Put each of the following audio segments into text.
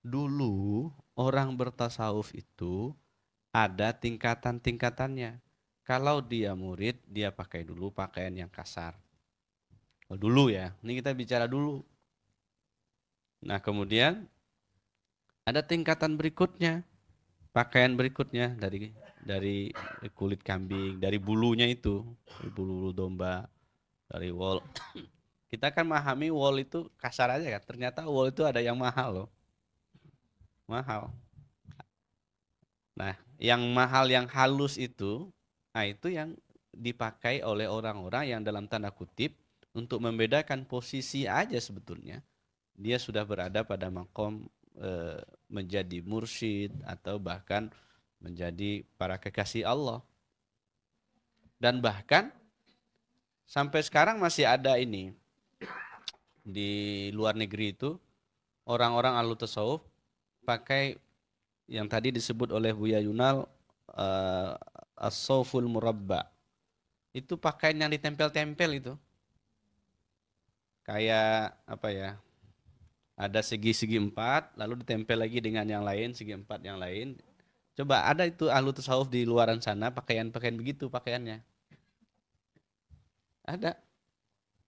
dulu orang bertasawuf itu ada tingkatan-tingkatannya. Kalau dia murid, dia pakai dulu pakaian yang kasar. Oh, dulu ya, ini kita bicara dulu. Nah kemudian ada tingkatan berikutnya, pakaian berikutnya dari dari kulit kambing, dari bulunya itu, bulu, bulu domba, dari wol. Kita kan memahami wol itu kasar aja kan. Ternyata wol itu ada yang mahal loh mahal. Nah, yang mahal yang halus itu, nah itu yang dipakai oleh orang-orang yang dalam tanda kutip untuk membedakan posisi aja sebetulnya. Dia sudah berada pada makom e, menjadi mursyid atau bahkan menjadi para kekasih Allah. Dan bahkan sampai sekarang masih ada ini di luar negeri itu orang-orang ahlu tasawuf pakai yang tadi disebut oleh Buya Yunal uh, eh, asoful murabba. Itu pakaian yang ditempel-tempel itu. Kayak apa ya? Ada segi-segi empat, lalu ditempel lagi dengan yang lain, segi empat yang lain. Coba ada itu ahlu tasawuf di luaran sana pakaian-pakaian begitu pakaiannya. Ada.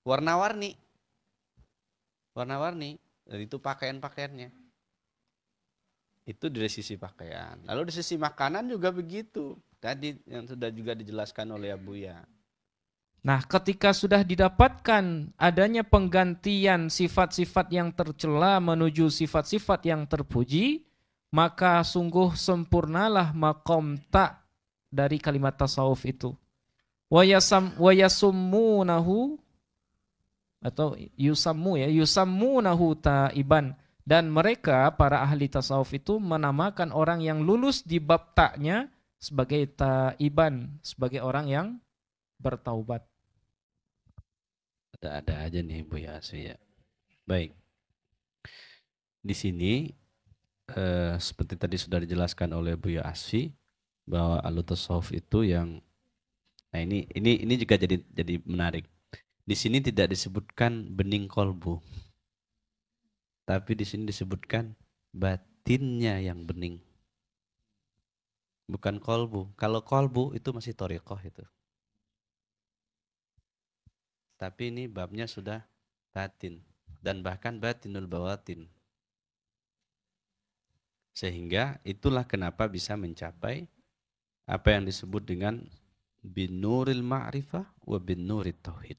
Warna-warni. Warna-warni. itu pakaian-pakaiannya. Itu dari sisi pakaian. Lalu di sisi makanan juga begitu. Tadi yang sudah juga dijelaskan oleh Abu Ya Nah, ketika sudah didapatkan adanya penggantian sifat-sifat yang tercela menuju sifat-sifat yang terpuji, maka sungguh sempurnalah makom tak dari kalimat tasawuf itu. Wayasam nahu atau yusammu ya, nahu ta iban dan mereka para ahli tasawuf itu menamakan orang yang lulus di bab taknya sebagai taiban, sebagai orang yang bertaubat. Ada-ada aja nih Bu ya ya. Baik. Di sini eh, seperti tadi sudah dijelaskan oleh Bu Asfi bahwa tasawuf itu yang nah ini ini ini juga jadi jadi menarik. Di sini tidak disebutkan bening kolbu. Tapi di sini disebutkan batinnya yang bening. Bukan kolbu. Kalau kolbu itu masih torikoh itu. Tapi ini babnya sudah batin. Dan bahkan batinul bawatin. Sehingga itulah kenapa bisa mencapai apa yang disebut dengan binuril ma'rifah wa binurit tauhid.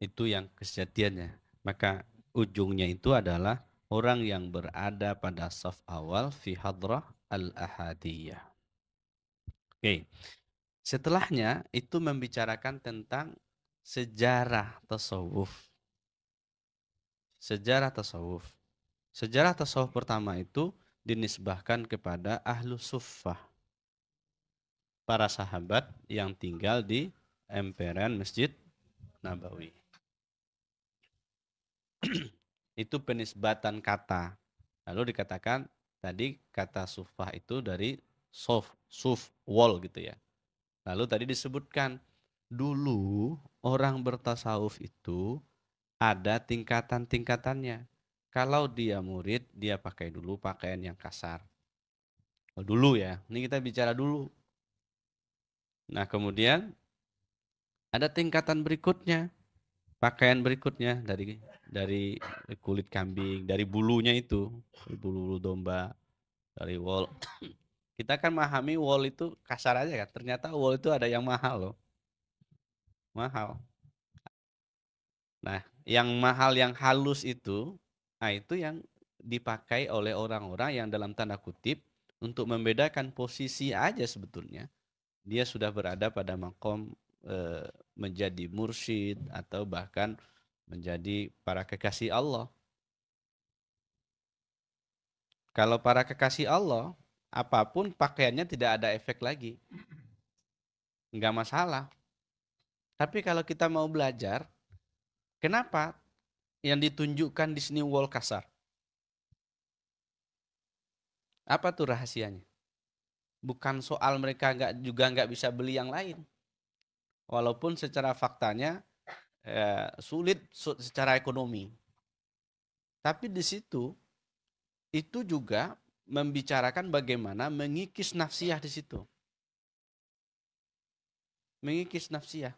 Itu yang kesejatiannya. Maka ujungnya itu adalah orang yang berada pada saf awal fi hadrah al-ahadiyah. Oke. Setelahnya itu membicarakan tentang sejarah tasawuf. Sejarah tasawuf. Sejarah tasawuf pertama itu dinisbahkan kepada ahlu suffah. Para sahabat yang tinggal di emperan Masjid Nabawi. itu penisbatan kata. Lalu dikatakan tadi kata sufah itu dari suf, suf, wall gitu ya. Lalu tadi disebutkan dulu orang bertasawuf itu ada tingkatan-tingkatannya. Kalau dia murid, dia pakai dulu pakaian yang kasar. Oh, dulu ya, ini kita bicara dulu. Nah kemudian ada tingkatan berikutnya pakaian berikutnya dari dari kulit kambing, dari bulunya itu, bulu, bulu domba, dari wol. Kita kan memahami wol itu kasar aja kan. Ternyata wol itu ada yang mahal loh. Mahal. Nah, yang mahal yang halus itu, nah itu yang dipakai oleh orang-orang yang dalam tanda kutip untuk membedakan posisi aja sebetulnya. Dia sudah berada pada makom Eh, menjadi mursyid atau bahkan menjadi para kekasih Allah. Kalau para kekasih Allah, apapun pakaiannya tidak ada efek lagi. Enggak masalah. Tapi kalau kita mau belajar, kenapa yang ditunjukkan di sini wall kasar? Apa tuh rahasianya? Bukan soal mereka nggak juga nggak bisa beli yang lain walaupun secara faktanya eh, sulit secara ekonomi. Tapi di situ itu juga membicarakan bagaimana mengikis nafsiyah di situ. Mengikis nafsiyah.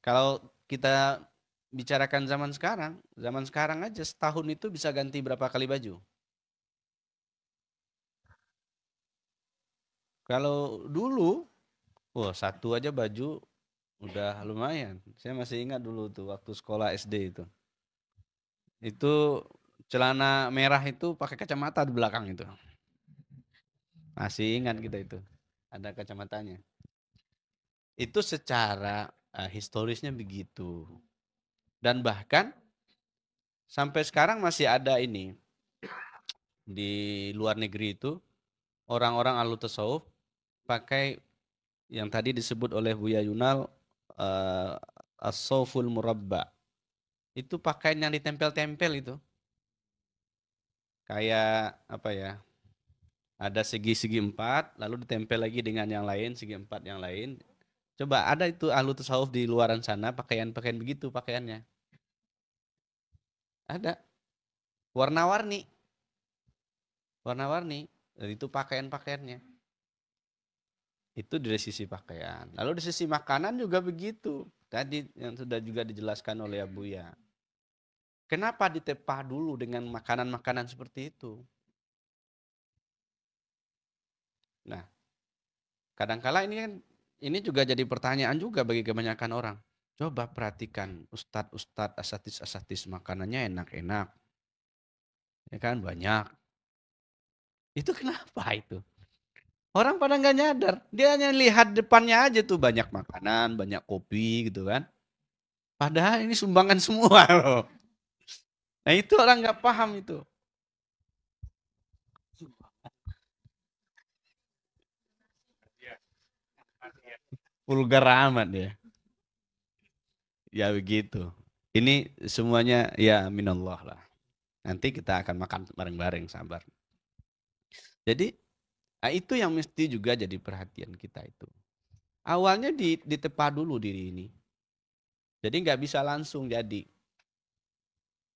Kalau kita bicarakan zaman sekarang, zaman sekarang aja setahun itu bisa ganti berapa kali baju? Kalau dulu Wah satu aja baju udah lumayan. Saya masih ingat dulu tuh waktu sekolah SD itu. Itu celana merah itu pakai kacamata di belakang itu. Masih ingat kita itu. Ada kacamatanya. Itu secara uh, historisnya begitu. Dan bahkan sampai sekarang masih ada ini di luar negeri itu orang-orang alu pakai yang tadi disebut oleh Buya Yunal uh, eh, as-sawful murabba. Itu pakaian yang ditempel-tempel itu. Kayak apa ya? Ada segi-segi empat, lalu ditempel lagi dengan yang lain, segi empat yang lain. Coba ada itu ahlu tasawuf di luaran sana pakaian-pakaian begitu pakaiannya. Ada. Warna-warni. Warna-warni. itu pakaian-pakaiannya. Itu dari sisi pakaian. Lalu di sisi makanan juga begitu. Tadi yang sudah juga dijelaskan oleh Abu Ya Kenapa ditepa dulu dengan makanan-makanan seperti itu? Nah, kadangkala ini kan ini juga jadi pertanyaan juga bagi kebanyakan orang. Coba perhatikan ustadz-ustadz asatis-asatis makanannya enak-enak. Ya kan banyak. Itu kenapa itu? Orang pada nggak nyadar. Dia hanya lihat depannya aja tuh banyak makanan, banyak kopi gitu kan. Padahal ini sumbangan semua loh. Nah itu orang nggak paham itu. Vulgar amat ya. Ya begitu. Ini semuanya ya minallah lah. Nanti kita akan makan bareng-bareng sabar. Jadi Nah, itu yang mesti juga jadi perhatian kita itu. Awalnya di, ditepa dulu diri ini. Jadi nggak bisa langsung jadi.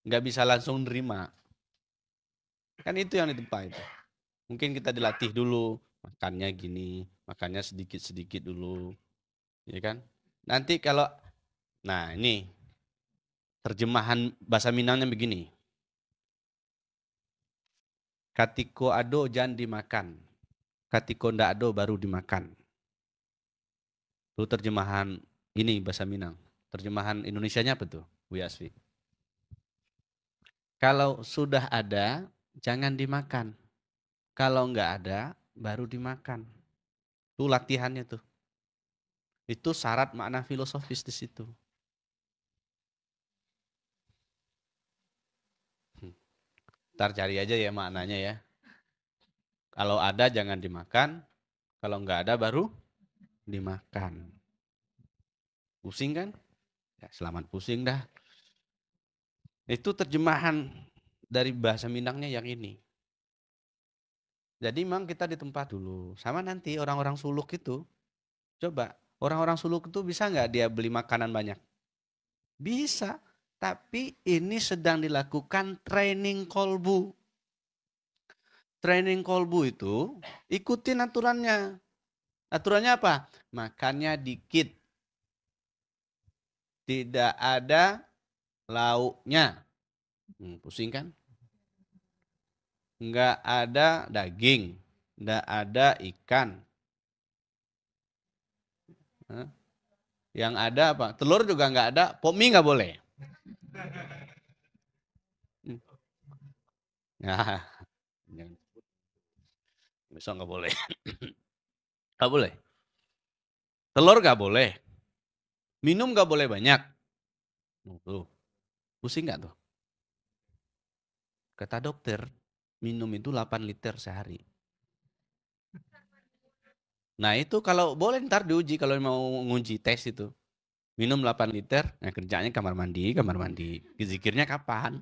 Nggak bisa langsung nerima. Kan itu yang ditepa itu. Mungkin kita dilatih dulu, makannya gini, makannya sedikit-sedikit dulu. Ya kan? Nanti kalau, nah ini, terjemahan bahasa Minangnya begini. Katiko ado jangan dimakan katiko ado baru dimakan. Itu terjemahan ini bahasa Minang. Terjemahan Indonesia nya apa tuh? Bu Yasfi. Kalau sudah ada, jangan dimakan. Kalau nggak ada, baru dimakan. Itu latihannya tuh. Itu syarat makna filosofis di situ. Hmm. Ntar cari aja ya maknanya ya. Kalau ada jangan dimakan, kalau nggak ada baru dimakan. Pusing kan? Ya, selamat pusing dah. Itu terjemahan dari bahasa Minangnya yang ini. Jadi memang kita di tempat dulu. Sama nanti orang-orang suluk itu. Coba, orang-orang suluk itu bisa nggak dia beli makanan banyak? Bisa, tapi ini sedang dilakukan training kolbu training kolbu itu ikutin aturannya. Aturannya apa? Makannya dikit. Tidak ada lauknya. Hmm, pusing kan? Enggak ada daging, enggak ada ikan. Hah? Yang ada apa? Telur juga enggak ada, pomi enggak boleh. Ya. Misal nggak boleh. nggak boleh. Telur nggak boleh. Minum nggak boleh banyak. Tuh. Pusing nggak tuh? Kata dokter, minum itu 8 liter sehari. Nah itu kalau boleh ntar diuji kalau mau nguji tes itu. Minum 8 liter, ya kerjanya kamar mandi, kamar mandi. Zikirnya kapan?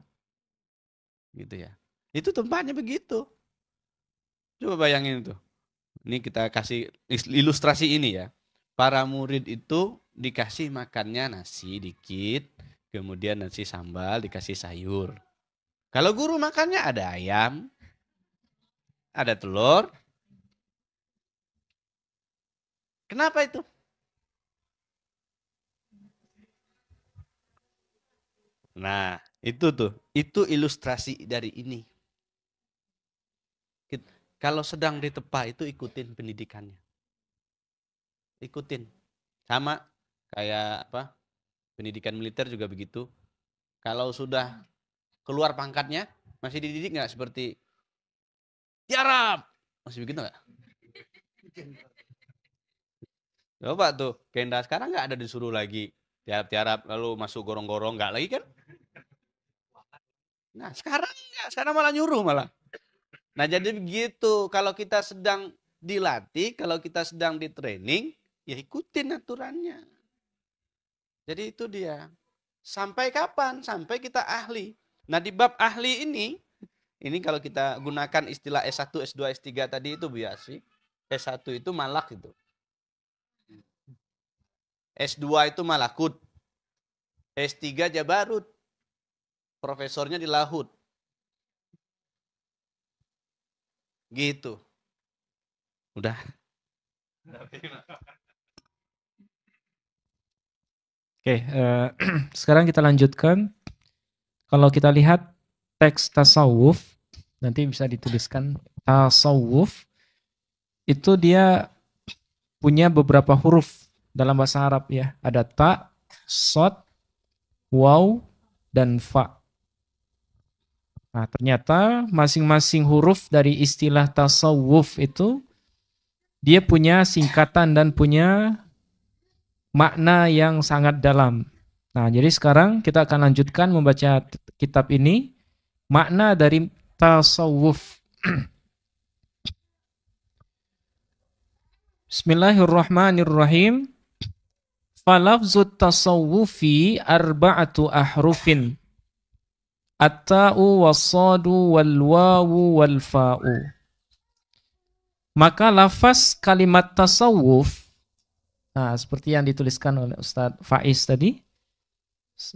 Gitu ya. Itu tempatnya begitu. Coba bayangin itu. Ini kita kasih ilustrasi ini ya. Para murid itu dikasih makannya nasi dikit, kemudian nasi sambal, dikasih sayur. Kalau guru makannya ada ayam, ada telur. Kenapa itu? Nah, itu tuh, itu ilustrasi dari ini. Kalau sedang di tepa itu ikutin pendidikannya. Ikutin. Sama kayak apa? Pendidikan militer juga begitu. Kalau sudah keluar pangkatnya masih dididik nggak seperti tiarap Arab masih begitu nggak? Coba tuh Kenda sekarang nggak ada disuruh lagi tiarap-tiarap lalu masuk gorong-gorong nggak lagi kan? Nah sekarang nggak, sekarang malah nyuruh malah. Nah jadi begitu, kalau kita sedang dilatih, kalau kita sedang di training, ya ikutin aturannya. Jadi itu dia. Sampai kapan? Sampai kita ahli. Nah di bab ahli ini, ini kalau kita gunakan istilah S1, S2, S3 tadi itu biasa. S1 itu malak itu. S2 itu malakut. S3 Jabarut. Profesornya di Lahut. Gitu. Udah. Oke, okay, uh, eh, sekarang kita lanjutkan. Kalau kita lihat teks tasawuf, nanti bisa dituliskan tasawuf, itu dia punya beberapa huruf dalam bahasa Arab ya. Ada ta, sod, waw, dan fa. Nah, ternyata masing-masing huruf dari istilah tasawuf itu dia punya singkatan dan punya makna yang sangat dalam. Nah, jadi sekarang kita akan lanjutkan membaca kitab ini makna dari tasawuf. Bismillahirrahmanirrahim. Falafzut tasawufi arba'atu ahrufin. At-ta'u was-sadu wal-wawu wal-fa'u. Maka lafaz kalimat tasawuf nah seperti yang dituliskan oleh Ustaz Faiz tadi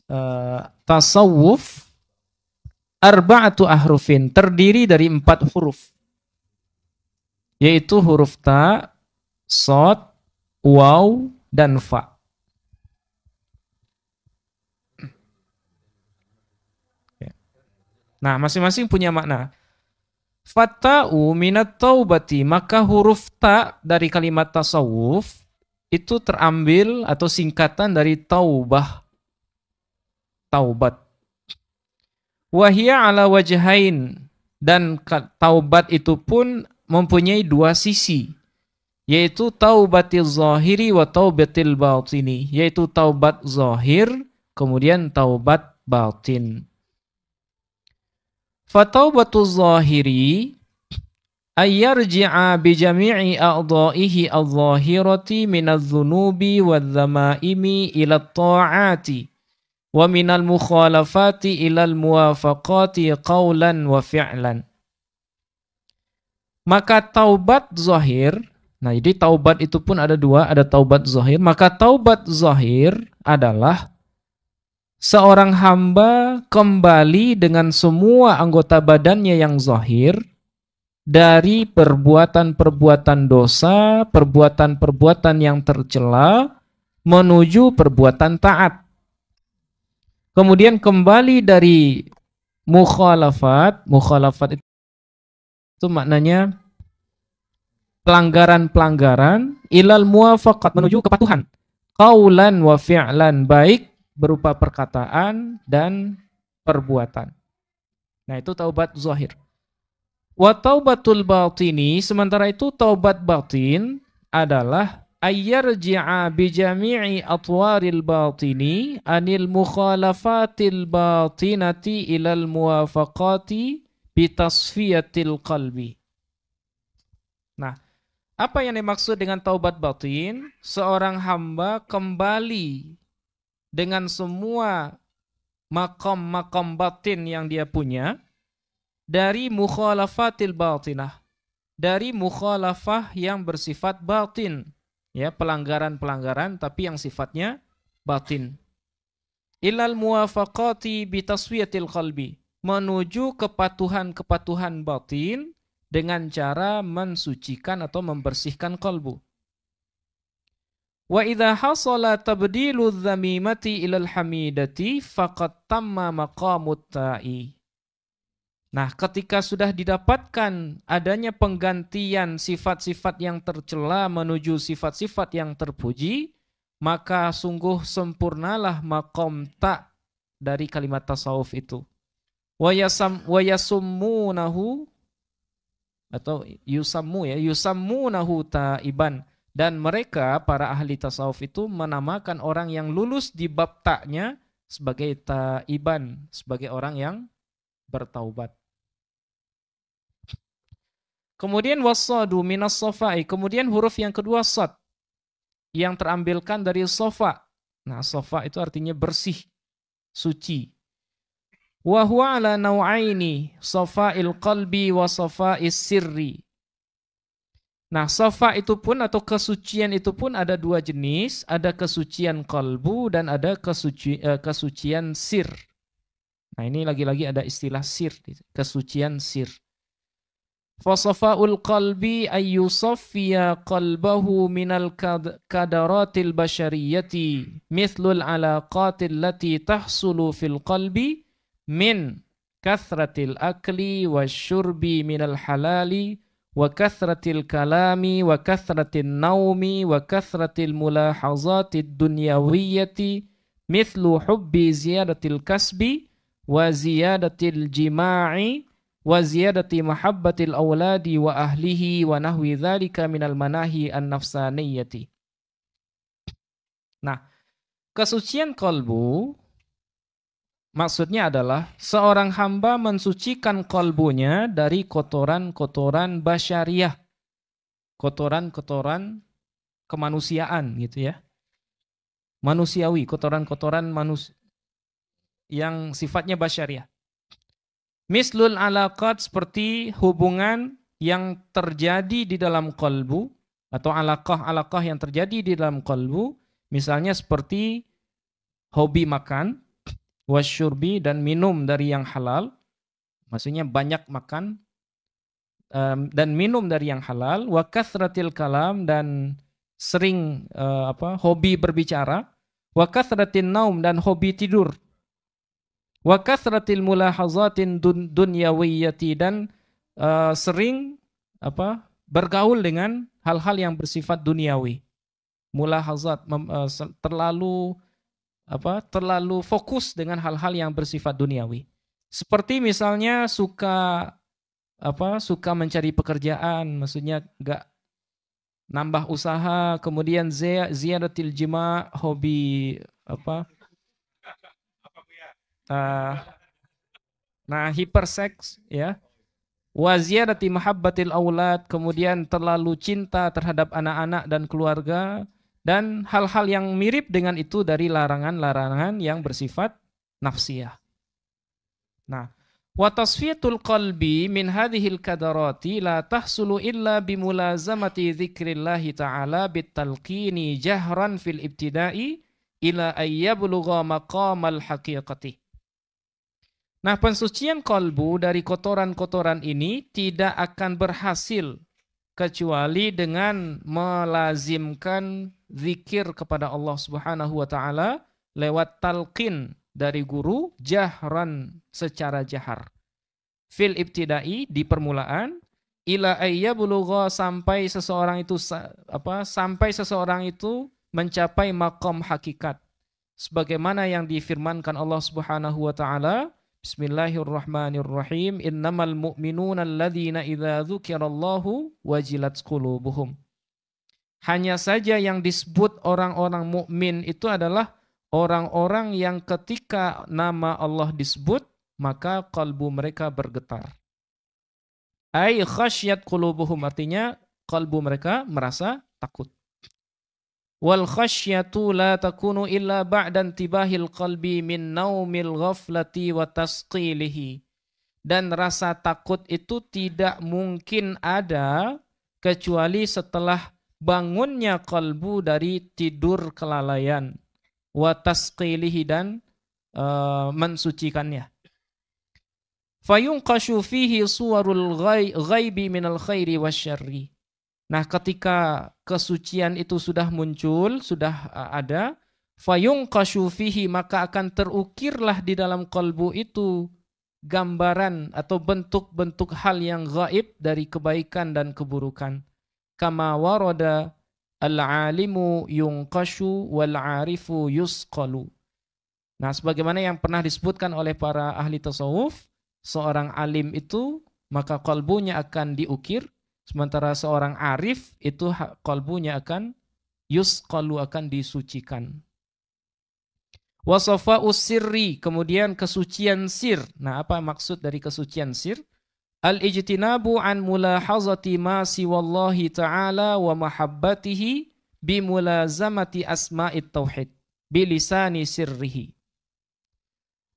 uh, tasawuf arba'atu ahrufin terdiri dari empat huruf yaitu huruf ta, sod, waw dan fa. Nah, masing-masing punya makna. Fata'u minat taubati, maka huruf ta dari kalimat tasawuf itu terambil atau singkatan dari taubah. Taubat. Wahia ala wajahain. Dan taubat itu pun mempunyai dua sisi. Yaitu taubatil zahiri wa taubatil bautini. Yaitu taubat zahir, kemudian taubat batin. Fataubatu zahiri ayyarji'a bi jami'i a'dha'ihi adh-dhahirati min adh-dhunubi wadh-dhamaimi ila at-ta'ati wa min al-mukhalafati ila al-muwafaqati qawlan wa fi'lan. Maka taubat zahir, nah jadi taubat itu pun ada dua, ada taubat zahir. Maka taubat zahir adalah seorang hamba kembali dengan semua anggota badannya yang zahir dari perbuatan-perbuatan dosa, perbuatan-perbuatan yang tercela menuju perbuatan taat. Kemudian kembali dari mukhalafat, mukhalafat itu maknanya pelanggaran-pelanggaran ilal muwafaqat menuju kepatuhan. kaulan wa fi'lan baik berupa perkataan dan perbuatan. Nah, itu taubat zahir. Wa taubatul batini, sementara itu taubat batin adalah ayyarji'a bi jami'i atwaril batini anil mukhalafatil batinati ilal muwafaqati bitasfiyatil qalbi. Nah, apa yang dimaksud dengan taubat batin? Seorang hamba kembali dengan semua makom-makom batin yang dia punya dari mukhalafatil batinah dari mukhalafah yang bersifat batin ya pelanggaran-pelanggaran tapi yang sifatnya batin ilal muwafaqati bitaswiyatil qalbi menuju kepatuhan-kepatuhan batin dengan cara mensucikan atau membersihkan kalbu Wa idha hasala tabdilu dhamimati ilal hamidati faqad tamma maqamut ta'i. Nah, ketika sudah didapatkan adanya penggantian sifat-sifat yang tercela menuju sifat-sifat yang terpuji, maka sungguh sempurnalah makom tak dari kalimat tasawuf itu. Wayasam wayasummunahu atau yusammu ya, yusammunahu ta'iban. Dan mereka, para ahli tasawuf itu menamakan orang yang lulus di bab taknya sebagai taiban, sebagai orang yang bertaubat. Kemudian wasadu minas sofai. Kemudian huruf yang kedua sad Yang terambilkan dari sofa. Nah sofa itu artinya bersih, suci. wahwa ala nawaini sofa il qalbi wa sofa is sirri. Nah, sofa itu pun atau kesucian itu pun ada dua jenis, ada kesucian kalbu dan ada kesuci, eh, kesucian sir. Nah, ini lagi-lagi ada istilah sir, kesucian sir. Fasofaul qalbi ayyusaffiya qalbahu minal kadaratil bashariyati mithlul alaqatil lati tahsulu fil qalbi min kathratil akli syurbi minal halali وكثرة الكلام وكثرة النوم وكثرة الملاحظات الدنيوية مثل حب زيادة الكسب وزيادة الجماع وزيادة محبة الأولاد وأهله ونحو ذلك من المناهي النفسانية. Nah, kesucian kalbu Maksudnya adalah seorang hamba mensucikan kalbunya dari kotoran-kotoran basyariah. Kotoran-kotoran kemanusiaan gitu ya. Manusiawi, kotoran-kotoran manus yang sifatnya basyariah. Mislul alaqat seperti hubungan yang terjadi di dalam kalbu atau alaqah-alaqah yang terjadi di dalam kalbu misalnya seperti hobi makan wasyurbi dan minum dari yang halal maksudnya banyak makan um, dan minum dari yang halal wa kasratil kalam dan sering uh, apa hobi berbicara wa kasratin naum dan hobi tidur wa kasratil mulahazatin dun dunyawiyyati dan uh, sering apa bergaul dengan hal-hal yang bersifat duniawi mulahazat uh, terlalu apa terlalu fokus dengan hal-hal yang bersifat duniawi. Seperti misalnya suka apa suka mencari pekerjaan, maksudnya nggak nambah usaha, kemudian ziyadatil jima, hobi apa? Uh, nah, hipersex ya. Wa ziyarati mahabbatil aulad, kemudian terlalu cinta terhadap anak-anak dan keluarga, dan hal-hal yang mirip dengan itu dari larangan-larangan yang bersifat nafsiyah. Nah, wa tasfiyatul qalbi min hadhil kadarati la tahsulu illa bimulazamati dzikrillahi ta'ala bitalqini jahran fil ibtida'i ila ayyablugha maqamal haqiqati. Nah, pensucian kolbu dari kotoran-kotoran ini tidak akan berhasil kecuali dengan melazimkan zikir kepada Allah Subhanahu wa taala lewat talqin dari guru jahran secara jahar. Fil ibtidai di permulaan ila ayyabulugha sampai seseorang itu apa sampai seseorang itu mencapai makom hakikat sebagaimana yang difirmankan Allah Subhanahu wa taala Bismillahirrahmanirrahim. Innamal mu'minuna alladzina idza dzukirallahu wajilat qulubuhum. Hanya saja yang disebut orang-orang mukmin itu adalah orang-orang yang ketika nama Allah disebut maka kalbu mereka bergetar. Ai khasyat qulubuhum artinya kalbu mereka merasa takut. Wal khasyatu la takunu illa ba'dan tibahil qalbi min naumil ghaflati wa tasqilihi. Dan rasa takut itu tidak mungkin ada kecuali setelah bangunnya kalbu dari tidur kelalaian. Wa tasqilihi dan uh, mensucikannya. Fayunqashu fihi suwarul ghaibi minal khairi wasyarri Nah, ketika kesucian itu sudah muncul, sudah ada, fayung kasufihi maka akan terukirlah di dalam kolbu itu gambaran atau bentuk-bentuk hal yang gaib dari kebaikan dan keburukan. Kama waroda al-alimu yungkashu wal-arifu yusqalu. Nah, sebagaimana yang pernah disebutkan oleh para ahli tasawuf, seorang alim itu maka kolbunya akan diukir, Sementara seorang arif itu kalbunya akan yus yusqalu akan disucikan. Wasofa usirri, kemudian kesucian sir. Nah, apa maksud dari kesucian sir? Al-ijtinabu an mulahazati ma siwallahi ta'ala wa mahabbatihi bimulazamati asma'it tauhid bilisani sirrihi.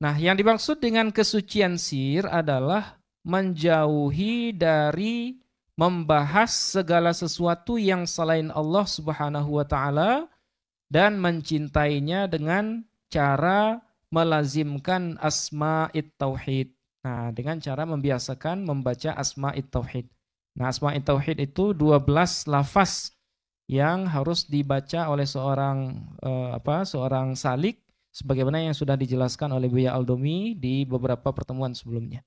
Nah, yang dimaksud dengan kesucian sir adalah menjauhi dari membahas segala sesuatu yang selain Allah Subhanahu wa taala dan mencintainya dengan cara melazimkan asma'it tauhid. Nah, dengan cara membiasakan membaca asma'it tauhid. Nah, asma'it tauhid itu 12 lafaz yang harus dibaca oleh seorang uh, apa? seorang salik sebagaimana yang sudah dijelaskan oleh Buya Aldomi di beberapa pertemuan sebelumnya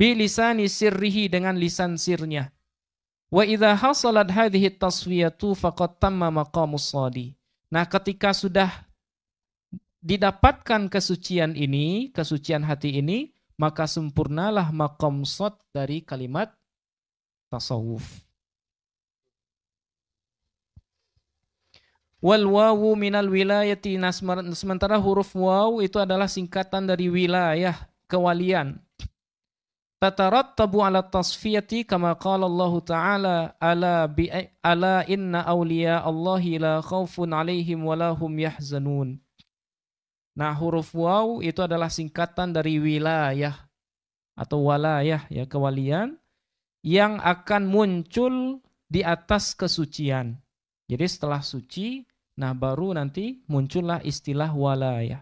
bilisani sirrihi dengan lisan sirnya. Wa idha hasalat hadhihi taswiyatu faqad tamma maqamus sadi. Nah, ketika sudah didapatkan kesucian ini, kesucian hati ini, maka sempurnalah maqam sad dari kalimat tasawuf. Wal wawu minal wilayati. nasmar. sementara huruf waw itu adalah singkatan dari wilayah, kewalian tatarattabu ala tasfiyati kama qala Allah taala ala bi ala inna awliya Allah la khaufun alaihim wa lahum yahzanun. Nah, huruf waw itu adalah singkatan dari wilayah atau walayah ya kewalian yang akan muncul di atas kesucian. Jadi setelah suci, nah baru nanti muncullah istilah walayah.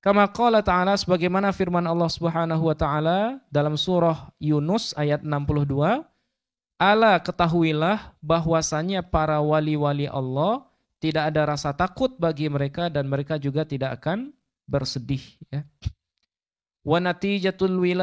Kama qala ta'ala sebagaimana firman Allah Subhanahu wa taala dalam surah Yunus ayat 62, "Ala ketahuilah bahwasanya para wali-wali Allah tidak ada rasa takut bagi mereka dan mereka juga tidak akan bersedih." Ya. Wa natijatul